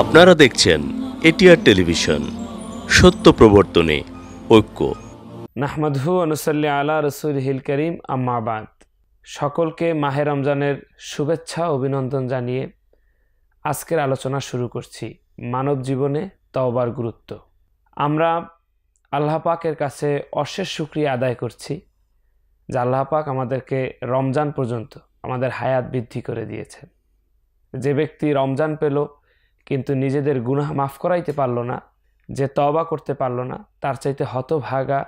আপনারা দেখছেন ATR television সত্য প্রবর্তনে ঐক্য নাহমাদু আনুসাল্লি আলা রসুল হিল করিম আম্মাবাদ সকলকে মাহে রমজানের শুভেচ্ছা অভিনন্দন জানিয়ে আজকের আলোচনা শুরু করছি মানব জীবনে তওবার গুরুত্ব আমরা আল্লাহ পাকের কাছে অশেষ সুক্রিয়া আদায় করছি যে আল্লাহ পাক আমাদেরকে রমজান পর্যন্ত আমাদের হায়াত বৃদ্ধি করে দিয়েছেন যে ব্যক্তি রমজান পেল কিন্তু নিজেদের গুনাহ মাফ করাইতে পারল না যে তবা করতে পারল না তার চাইতে হতভাগা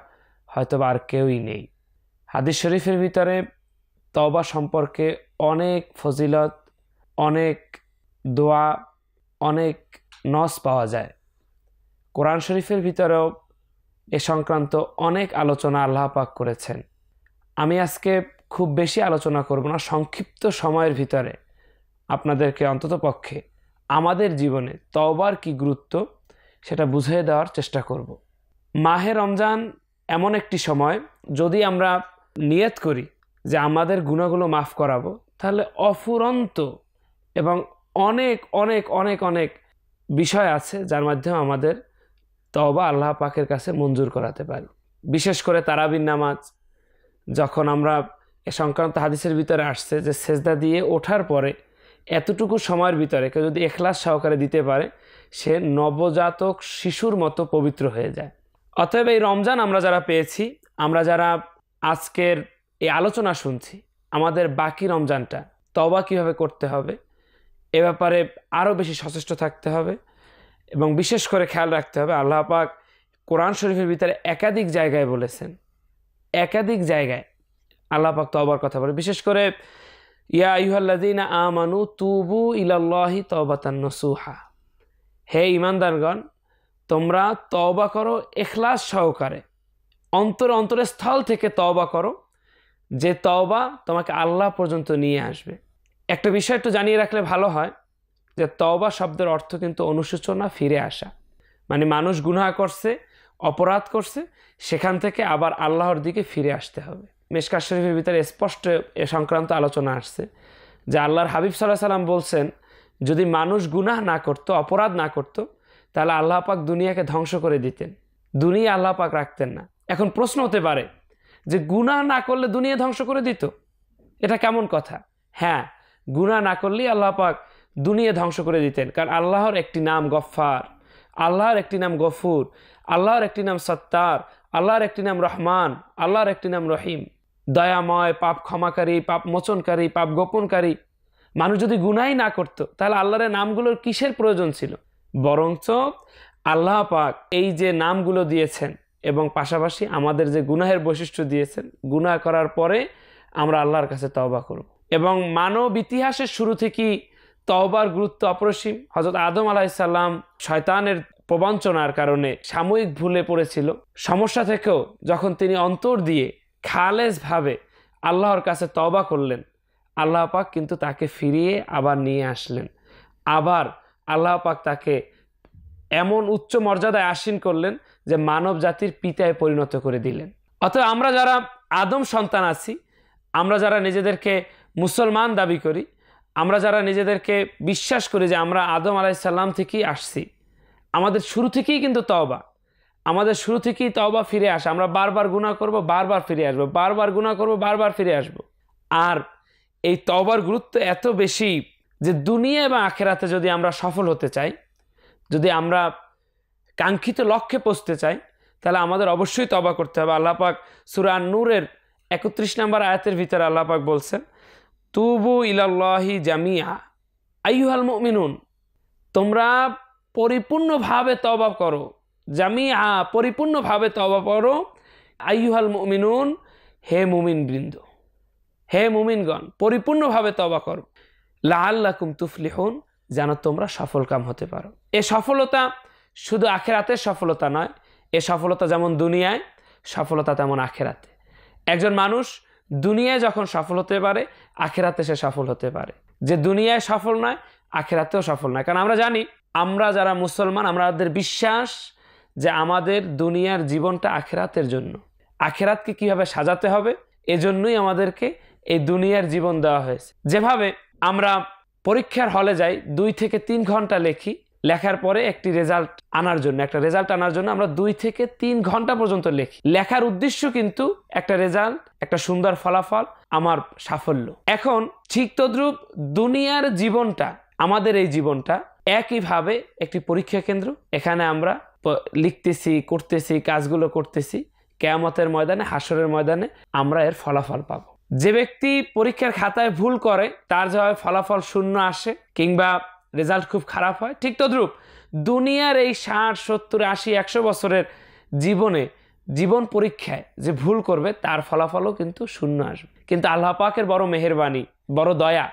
হয়তো আর কেউই নেই হাদিস শরীফের ভিতরে তবা সম্পর্কে অনেক ফজিলত অনেক দোয়া অনেক নস পাওয়া যায় কোরআন শরীফের ভিতরেও এ সংক্রান্ত অনেক আলোচনা আল্লাহ পাক করেছেন আমি আজকে খুব বেশি আলোচনা করব না সংক্ষিপ্ত সময়ের ভিতরে আপনাদেরকে অন্তত পক্ষে আমাদের জীবনে তওবার কি গুরুত্ব সেটা বুঝিয়ে দেওয়ার চেষ্টা করব। মাহে রমজান এমন একটি সময় যদি আমরা নিয়ত করি যে আমাদের গুণাগুলো মাফ করাবো তাহলে অফুরন্ত এবং অনেক অনেক অনেক অনেক বিষয় আছে যার মাধ্যমে আমাদের তবা আল্লাহ পাকের কাছে মঞ্জুর করাতে পারি বিশেষ করে তারাবিন নামাজ যখন আমরা এ সংক্রান্ত হাদিসের ভিতরে আসছে যে সেজদা দিয়ে ওঠার পরে এতটুকু সময়ের ভিতরে কেউ যদি এখলাস সহকারে দিতে পারে সে নবজাতক শিশুর মতো পবিত্র হয়ে যায় অতএব এই রমজান আমরা যারা পেয়েছি আমরা যারা আজকের এই আলোচনা শুনছি আমাদের বাকি রমজানটা তবা কিভাবে করতে হবে এ ব্যাপারে আরও বেশি সচেষ্ট থাকতে হবে এবং বিশেষ করে খেয়াল রাখতে হবে আল্লাহ পাক কোরআন শরীফের ভিতরে একাধিক জায়গায় বলেছেন একাধিক জায়গায় আল্লাহ পাক তবার কথা বলে বিশেষ করে ইয়া আমানু তুবু ইলাল্লাহি তবাতান নসুহা হে ইমানদারগণ তোমরা তওবা করো এখলাস সহকারে অন্তর অন্তরে স্থল থেকে তবা করো যে তওবা তোমাকে আল্লাহ পর্যন্ত নিয়ে আসবে একটা বিষয় একটু জানিয়ে রাখলে ভালো হয় যে তওবা শব্দের অর্থ কিন্তু অনুশোচনা ফিরে আসা মানে মানুষ গুনা করছে অপরাধ করছে সেখান থেকে আবার আল্লাহর দিকে ফিরে আসতে হবে মিসকাত শরীফের ভিতরে স্পষ্ট এ সংক্রান্ত আলোচনা আসছে যে আল্লাহর হাবিব সাল্লাহ সাল্লাম বলছেন যদি মানুষ গুনাহ না করতো অপরাধ না করতো তাহলে আল্লাহ পাক দুনিয়াকে ধ্বংস করে দিতেন দুনিয়া আল্লাহ পাক রাখতেন না এখন প্রশ্ন হতে পারে যে গুনাহ না করলে দুনিয়া ধ্বংস করে দিত এটা কেমন কথা হ্যাঁ গুনাহ না করলেই আল্লাহ পাক দুনিয়া ধ্বংস করে দিতেন কারণ আল্লাহর একটি নাম গফ্ফার আল্লাহর একটি নাম গফুর আল্লাহর একটি নাম সত্তার আল্লাহর একটি নাম রহমান আল্লাহর একটি নাম রহিম দয়াময় পাপ ক্ষমাকারী পাপ মোচনকারী পাপ গোপনকারী মানুষ যদি গুনাই না করত তাহলে আল্লাহরের নামগুলোর কিসের প্রয়োজন ছিল বরঞ্চ আল্লাহ পাক এই যে নামগুলো দিয়েছেন এবং পাশাপাশি আমাদের যে গুনাহের বৈশিষ্ট্য দিয়েছেন গুনা করার পরে আমরা আল্লাহর কাছে তওবা করব এবং মানব ইতিহাসের শুরু থেকেই তওবার গুরুত্ব অপরিসীম হজরত আদম আলাইসাল্লাম শয়তানের প্রবঞ্চনার কারণে সাময়িক ভুলে পড়েছিল সমস্যা থেকেও যখন তিনি অন্তর দিয়ে খালেজভাবে আল্লাহর কাছে তবা করলেন আল্লাহ পাক কিন্তু তাকে ফিরিয়ে আবার নিয়ে আসলেন আবার আল্লাহ পাক তাকে এমন উচ্চ মর্যাদায় আসীন করলেন যে মানব জাতির পিতায় পরিণত করে দিলেন অতএব আমরা যারা আদম সন্তান আছি আমরা যারা নিজেদেরকে মুসলমান দাবি করি আমরা যারা নিজেদেরকে বিশ্বাস করি যে আমরা আদম আলাইসাল্লাম থেকেই আসছি আমাদের শুরু থেকেই কিন্তু তওবা আমাদের শুরু থেকেই তওবা ফিরে আসা আমরা বারবার গুণা করব বারবার ফিরে আসব বারবার গুণা করব বারবার ফিরে আসব আর এই তওবার গুরুত্ব এত বেশি যে দুনিয়া এবং আখেরাতে যদি আমরা সফল হতে চাই যদি আমরা কাঙ্ক্ষিত লক্ষ্যে পৌঁছতে চাই তাহলে আমাদের অবশ্যই তবা করতে হবে আল্লাপাক সুরান নূরের একত্রিশ নম্বর আয়াতের ভিতরে আল্লাপাক বলছেন তুবু ইলাল্লাহি জামিয়া আইহাল মিনুন তোমরা পরিপূর্ণভাবে তবা করো জামিয়া পরিপূর্ণভাবে তবা পড়ো আইহাল মুমিনুন হে মুমিন বৃন্দ হে মুমিনগণ পরিপূর্ণভাবে তবা করো লাল্লাকুম তুফলিহুন যেন তোমরা সফল কাম হতে পারো এ সফলতা শুধু আখেরাতের সফলতা নয় এ সফলতা যেমন দুনিয়ায় সফলতা তেমন আখেরাতে একজন মানুষ দুনিয়ায় যখন সফল হতে পারে আখেরাতে সে সফল হতে পারে যে দুনিয়ায় সফল নয় আখেরাতেও সফল নয় কারণ আমরা জানি আমরা যারা মুসলমান আমাদের বিশ্বাস যে আমাদের দুনিয়ার জীবনটা আখেরাতের জন্য আখেরাতকে কিভাবে সাজাতে হবে এজন্যই আমাদেরকে এই দুনিয়ার জীবন দেওয়া হয়েছে যেভাবে আমরা পরীক্ষার হলে যাই দুই থেকে তিন ঘন্টা লেখি লেখার পরে একটি রেজাল্ট আনার জন্য একটা রেজাল্ট আনার জন্য আমরা দুই থেকে তিন ঘন্টা পর্যন্ত লেখি লেখার উদ্দেশ্য কিন্তু একটা রেজাল্ট একটা সুন্দর ফলাফল আমার সাফল্য এখন ঠিক তদ্রুপ দুনিয়ার জীবনটা আমাদের এই জীবনটা একইভাবে একটি পরীক্ষা কেন্দ্র এখানে আমরা লিখতেছি করতেছি কাজগুলো করতেছি কেয়ামতের ময়দানে হাসরের ময়দানে আমরা এর ফলাফল পাব যে ব্যক্তি পরীক্ষার খাতায় ভুল করে তার যেভাবে ফলাফল শূন্য আসে কিংবা রেজাল্ট খুব খারাপ হয় ঠিক তদ্রুপ দুনিয়ার এই ষাট সত্তর আশি একশো বছরের জীবনে জীবন পরীক্ষায় যে ভুল করবে তার ফলাফলও কিন্তু শূন্য আসবে কিন্তু আল্লাপাকের বড় মেহরবানি বড় দয়া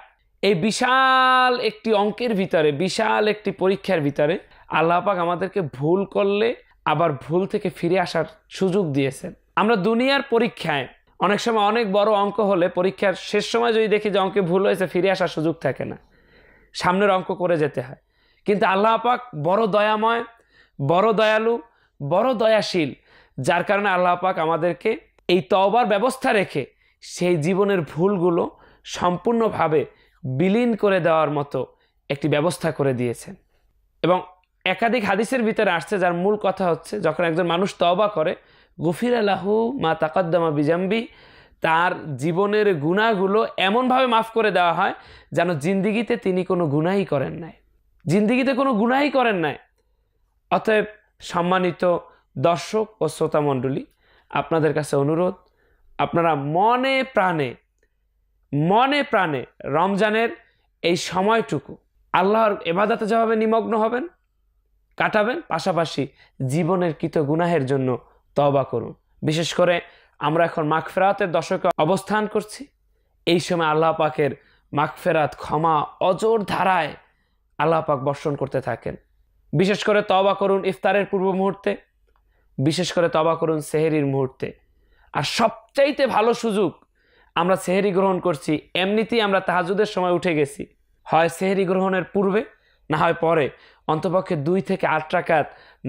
এই বিশাল একটি অঙ্কের ভিতরে বিশাল একটি পরীক্ষার ভিতরে আল্লাপাক আমাদেরকে ভুল করলে আবার ভুল থেকে ফিরে আসার সুযোগ দিয়েছেন আমরা দুনিয়ার পরীক্ষায় অনেক সময় অনেক বড় অঙ্ক হলে পরীক্ষার শেষ সময় যদি দেখি যে অঙ্কে ভুল হয়েছে ফিরে আসার সুযোগ থাকে না সামনের অঙ্ক করে যেতে হয় কিন্তু আল্লাহ আপাক বড় দয়াময় বড় দয়ালু বড় দয়াশীল যার কারণে আল্লাহ আপাক আমাদেরকে এই তওবার ব্যবস্থা রেখে সেই জীবনের ভুলগুলো সম্পূর্ণভাবে বিলীন করে দেওয়ার মতো একটি ব্যবস্থা করে দিয়েছেন এবং একাধিক হাদিসের ভিতরে আসছে যার মূল কথা হচ্ছে যখন একজন মানুষ তবা করে গফির আলাহু মা তাকদ্দামা বিজাম্বি তার জীবনের গুণাগুলো এমনভাবে মাফ করে দেওয়া হয় যেন জিন্দিগিতে তিনি কোনো গুণাই করেন নাই জিন্দিগিতে কোনো গুণাই করেন নাই অতএব সম্মানিত দর্শক ও শ্রোতা মণ্ডলী আপনাদের কাছে অনুরোধ আপনারা মনে প্রাণে মনে প্রাণে রমজানের এই সময়টুকু আল্লাহর এবাদাতে যেভাবে নিমগ্ন হবেন কাটাবেন পাশাপাশি জীবনের কৃত গুনাহের জন্য তবা করুন বিশেষ করে আমরা এখন মাগফেরাতের দশকে অবস্থান করছি এই সময় আল্লাহ পাকের মাগফেরাত ক্ষমা অজোর ধারায় আল্লাহ পাক বর্ষণ করতে থাকেন বিশেষ করে তবা করুন ইফতারের পূর্ব মুহূর্তে বিশেষ করে তবা করুন সেহেরির মুহূর্তে আর সবচাইতে ভালো সুযোগ আমরা সেহেরি গ্রহণ করছি এমনিতেই আমরা তাহাজুদের সময় উঠে গেছি হয় সেহেরি গ্রহণের পূর্বে না হয় পরে অন্তপক্ষে দুই থেকে আট টাকাত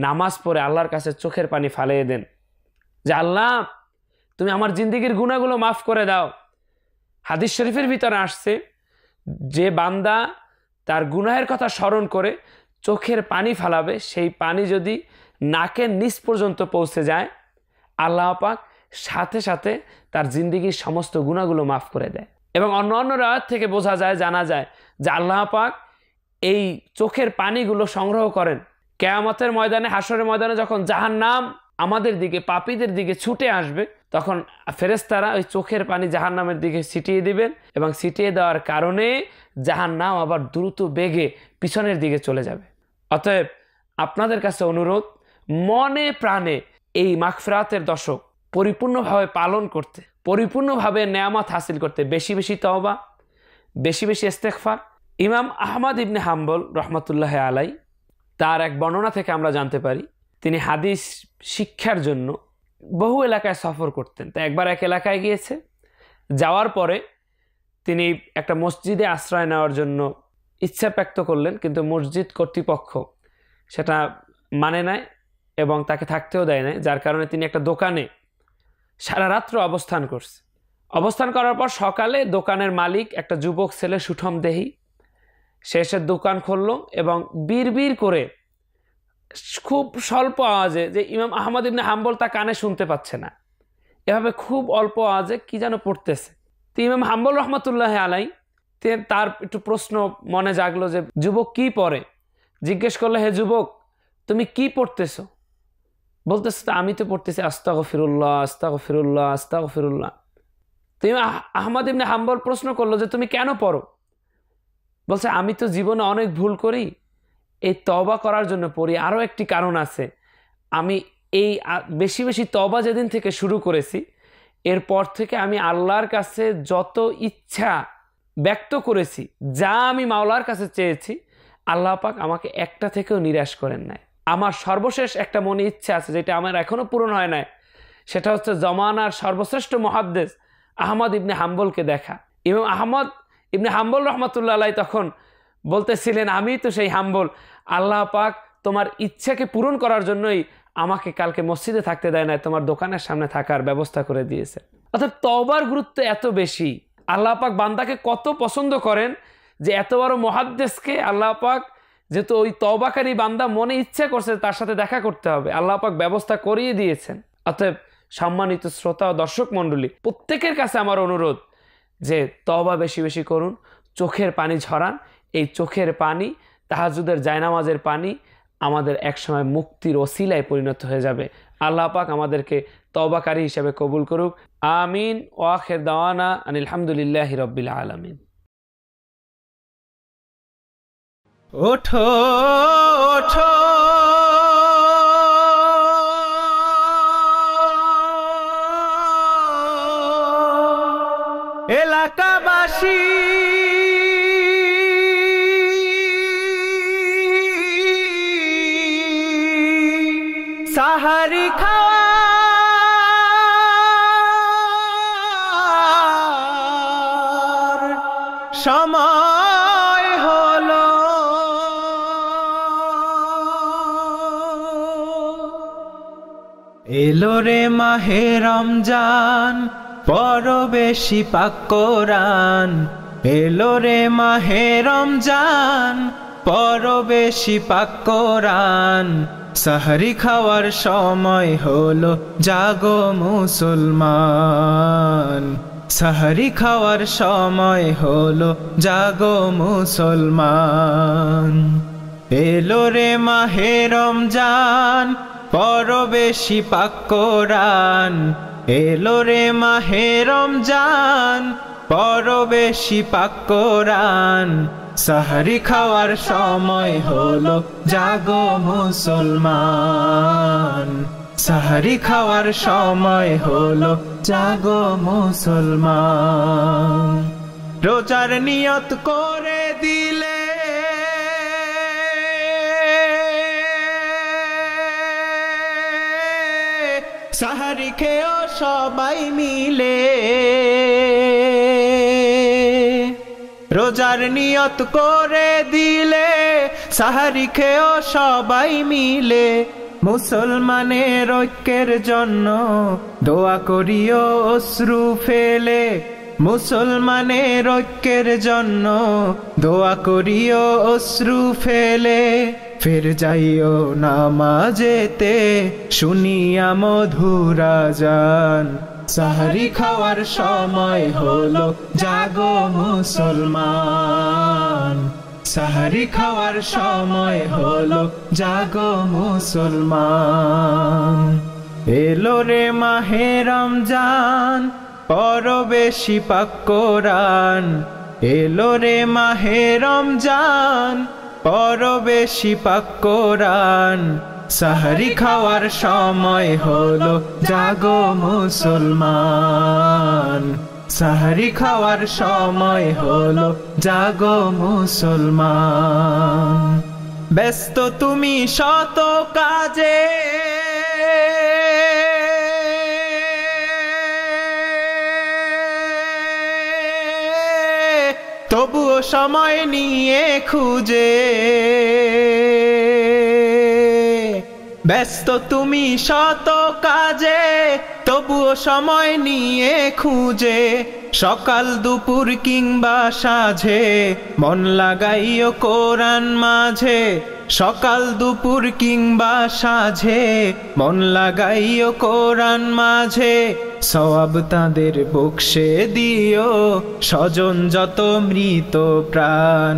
নামাজ পড়ে আল্লাহর কাছে চোখের পানি ফালিয়ে দেন যে আল্লাহ তুমি আমার জিন্দিগির গুণাগুলো মাফ করে দাও হাদিস শরীফের ভিতরে আসছে যে বান্দা তার গুনাহের কথা স্মরণ করে চোখের পানি ফালাবে সেই পানি যদি নাকের নিচ পর্যন্ত পৌঁছে যায় আল্লাহ পাক সাথে সাথে তার জিন্দিগির সমস্ত গুণাগুলো মাফ করে দেয় এবং অন্য অন্য রাত থেকে বোঝা যায় জানা যায় যে আল্লাহ পাক এই চোখের পানিগুলো সংগ্রহ করেন কেয়ামতের ময়দানে হাসরের ময়দানে যখন জাহান নাম আমাদের দিকে পাপীদের দিকে ছুটে আসবে তখন ফেরেস্তারা ওই চোখের পানি জাহান নামের দিকে ছিটিয়ে দিবেন এবং ছিটিয়ে দেওয়ার কারণে জাহান নাম আবার দ্রুত বেগে পিছনের দিকে চলে যাবে অতএব আপনাদের কাছে অনুরোধ মনে প্রাণে এই মাগফরাতের দশক পরিপূর্ণভাবে পালন করতে পরিপূর্ণভাবে নেয়ামত হাসিল করতে বেশি বেশি তওবা বেশি বেশি ইস্তেকফার ইমাম আহমদ ইবনে হাম্বল রহমতুল্লাহ আলাই তার এক বর্ণনা থেকে আমরা জানতে পারি তিনি হাদিস শিক্ষার জন্য বহু এলাকায় সফর করতেন তা একবার এক এলাকায় গিয়েছে যাওয়ার পরে তিনি একটা মসজিদে আশ্রয় নেওয়ার জন্য ইচ্ছা ব্যক্ত করলেন কিন্তু মসজিদ কর্তৃপক্ষ সেটা মানে নেয় এবং তাকে থাকতেও দেয় নাই যার কারণে তিনি একটা দোকানে সারা রাত্র অবস্থান করছে অবস্থান করার পর সকালে দোকানের মালিক একটা যুবক ছেলে সুঠম দেহি শেষের দোকান খুলল এবং বিড় করে খুব স্বল্প আওয়াজে যে ইমাম আহমদ ইবনে হাম্বল তা কানে শুনতে পাচ্ছে না এভাবে খুব অল্প আওয়াজে কি যেন পড়তেছে তো ইমাম হাম্বল রহমতুল্লাহ আলাই তার একটু প্রশ্ন মনে জাগলো যে যুবক কি পড়ে জিজ্ঞেস করলো হে যুবক তুমি কি পড়তেছ বলতেছ তো আমি তো পড়তেছি আস্তাগ ফিরুল্লাহ আস্তাগ ফিরুল্লাহ আস্তাগ ফিরুল্লাহ তুমি আহমদ ইবনে হাম্বল প্রশ্ন করলো যে তুমি কেন পড়ো বলছে আমি তো জীবনে অনেক ভুল করি এই তবা করার জন্য পড়ি আরও একটি কারণ আছে আমি এই বেশি বেশি তবা যেদিন থেকে শুরু করেছি এরপর থেকে আমি আল্লাহর কাছে যত ইচ্ছা ব্যক্ত করেছি যা আমি মাওলার কাছে চেয়েছি আল্লাহ পাক আমাকে একটা থেকেও নিরাশ করেন নাই আমার সর্বশেষ একটা মনে ইচ্ছা আছে যেটা আমার এখনও পূরণ হয় নাই সেটা হচ্ছে জমানার সর্বশ্রেষ্ঠ মহাদ্দেশ আহমদ ইবনে হাম্বলকে দেখা এবং আহমদ ইমনি হাম্বল রহমতুল্লাহ আলাই তখন বলতেছিলেন আমি তো সেই হাম্বল আল্লাহ পাক তোমার ইচ্ছাকে পূরণ করার জন্যই আমাকে কালকে মসজিদে থাকতে দেয় না তোমার দোকানের সামনে থাকার ব্যবস্থা করে দিয়েছে অর্থাৎ তবার গুরুত্ব এত বেশি আল্লাহ পাক বান্দাকে কত পছন্দ করেন যে এত বড় মহাদ্দেশকে আল্লাহ পাক যেহেতু ওই তবাকারী বান্দা মনে ইচ্ছা করছে তার সাথে দেখা করতে হবে আল্লাহ পাক ব্যবস্থা করিয়ে দিয়েছেন অতএব সম্মানিত শ্রোতা ও দর্শক মণ্ডলী প্রত্যেকের কাছে আমার অনুরোধ যে তবা বেশি বেশি করুন চোখের পানি ঝরান এই চোখের পানি তাহাজুদের জায়নামাজের পানি আমাদের একসময় মুক্তির ওসিলায় পরিণত হয়ে যাবে আল্লাহ পাক আমাদেরকে তবাকারী হিসেবে কবুল করুক আমিন ওয়াখের দাওয়ানা আনিলহামদুলিল্লাহ রব্বিল আলমিন ওঠো ওঠো এলাকাবাসী সাহারি খাওয়া সময় হল এলো রে মাহে রমজান পরবেশি পাক পেলো রে মাহে রমজান পরবেশি পাক সাহরি খাওয়ার সময় হলো জাগো মুসলমান সাহরি খাওয়ার সময় হলো জাগো মুসলমান পেলো রে মাহে রমজান পরবেশি পাক এলো রে মাহেরম জান পরবেশি পাকরান সাহারি খাওয়ার সময় হলো জাগো মুসলমান সাহারি খাওয়ার সময় হলো জাগো মুসলমান রোজার নিয়ত করে সাহারি খেয়ে সবাই মিলে রোজার নিয়ত করে দিলে সাহারি খেয়ে সবাই মিলে মুসলমানের ঐক্যের জন্য দোয়া করিও অশ্রু ফেলে মুসলমানের ঐক্যের জন্য দোয়া করিও অশ্রু ফেলে ফের যাইও নামা যেতে শুনিয়া মধুরা যান সাহারি খাওয়ার সময় হল জাগো মুসলমান সাহারি খাওয়ার সময় হল জাগো মুসলমান এলো রে মাহেরম যান পরবেশি পাক এলো রে মাহেরম রমজান পরবেশি পাক কোরআন সাহারি খাওয়ার সময় হলো জাগো মুসলমান সাহারি খাওয়ার সময় হলো জাগো মুসলমান ব্যস্ত তুমি শত কাজে সময় নিয়ে খুঁজে ব্যস্ত তুমি শত কাজে তবুও সময় নিয়ে খুঁজে সকাল দুপুর কিংবা সাঝে মন লাগাইও কোরআন মাঝে সকাল দুপুর কিংবা সাঝে মন লাগাইও কোরআন মাঝে সব তাদের বক্সে দিও স্বজন যত মৃত প্রাণ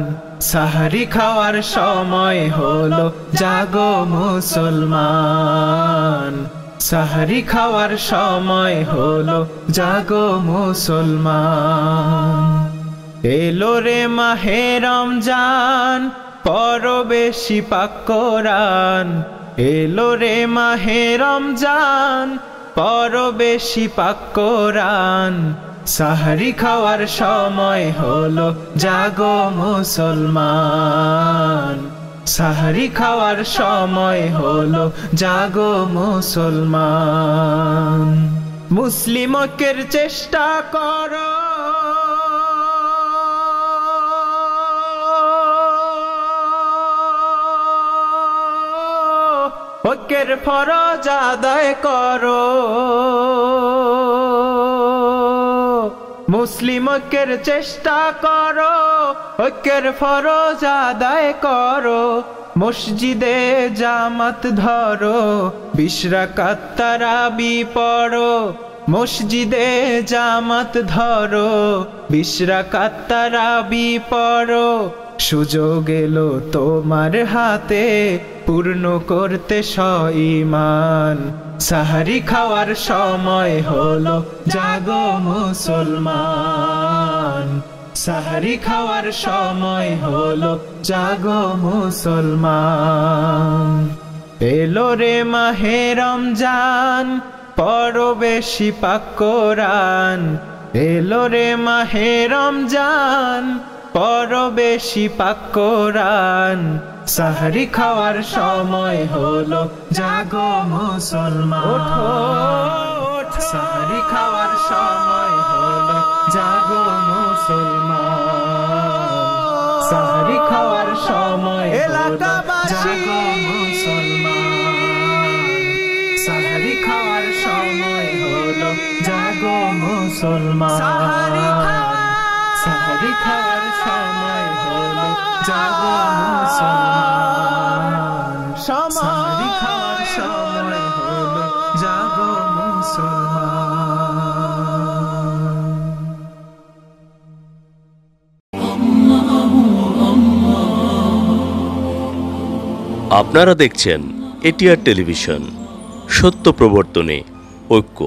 সাহারি খাওয়ার সময় হলো জাগো মুসলমান সাহারি খাওয়ার সময় হলো জাগো মুসলমান এলো রে মাহেরম যান পরবেশি পাক কোরআন এলো রে মাহেরম যান পরবেশি পাক কোরআন সাহারি খাওয়ার সময় হলো জাগো মুসলমান সাহারি খাওয়ার সময় হলো জাগো মুসলমান মুসলিমকের চেষ্টা করো হকের ফরজ আদায় করো মুসলিমকের চেষ্টা করো ঐক্যের ফরজ আদায় করো মসজিদে জামাত ধরো বিশ্রাকাত তারাবি পড়ো মসজিদে জামাত ধরো বিশ্রাকাত তারাবি পড়ো সুযোগ এলো তোমার হাতে পূর্ণ করতে সইমান সাহারি খাওয়ার সময় হলো জাগ মুসলমান সাহারি খাওয়ার সময় হলো জাগ মুসলমান এলো রে মাহেরম জান পরবেশি বেশি কোরআন এলো রে মাহেরম জান পরবেশি পাক কোরআন সাহরি খাওয়ার সময় হলো জাগো মুসলমান সাহরি খাওয়ার সময় হলো জাগো মুসলমান সাহরি খাওয়ার সময় এলাকাবাসী সাহরি খাওয়ার সময় হলো জাগো মুসলমান সাহরি খাওয়ার আপনারা দেখছেন এটিআর টেলিভিশন সত্য প্রবর্তনে ঐক্য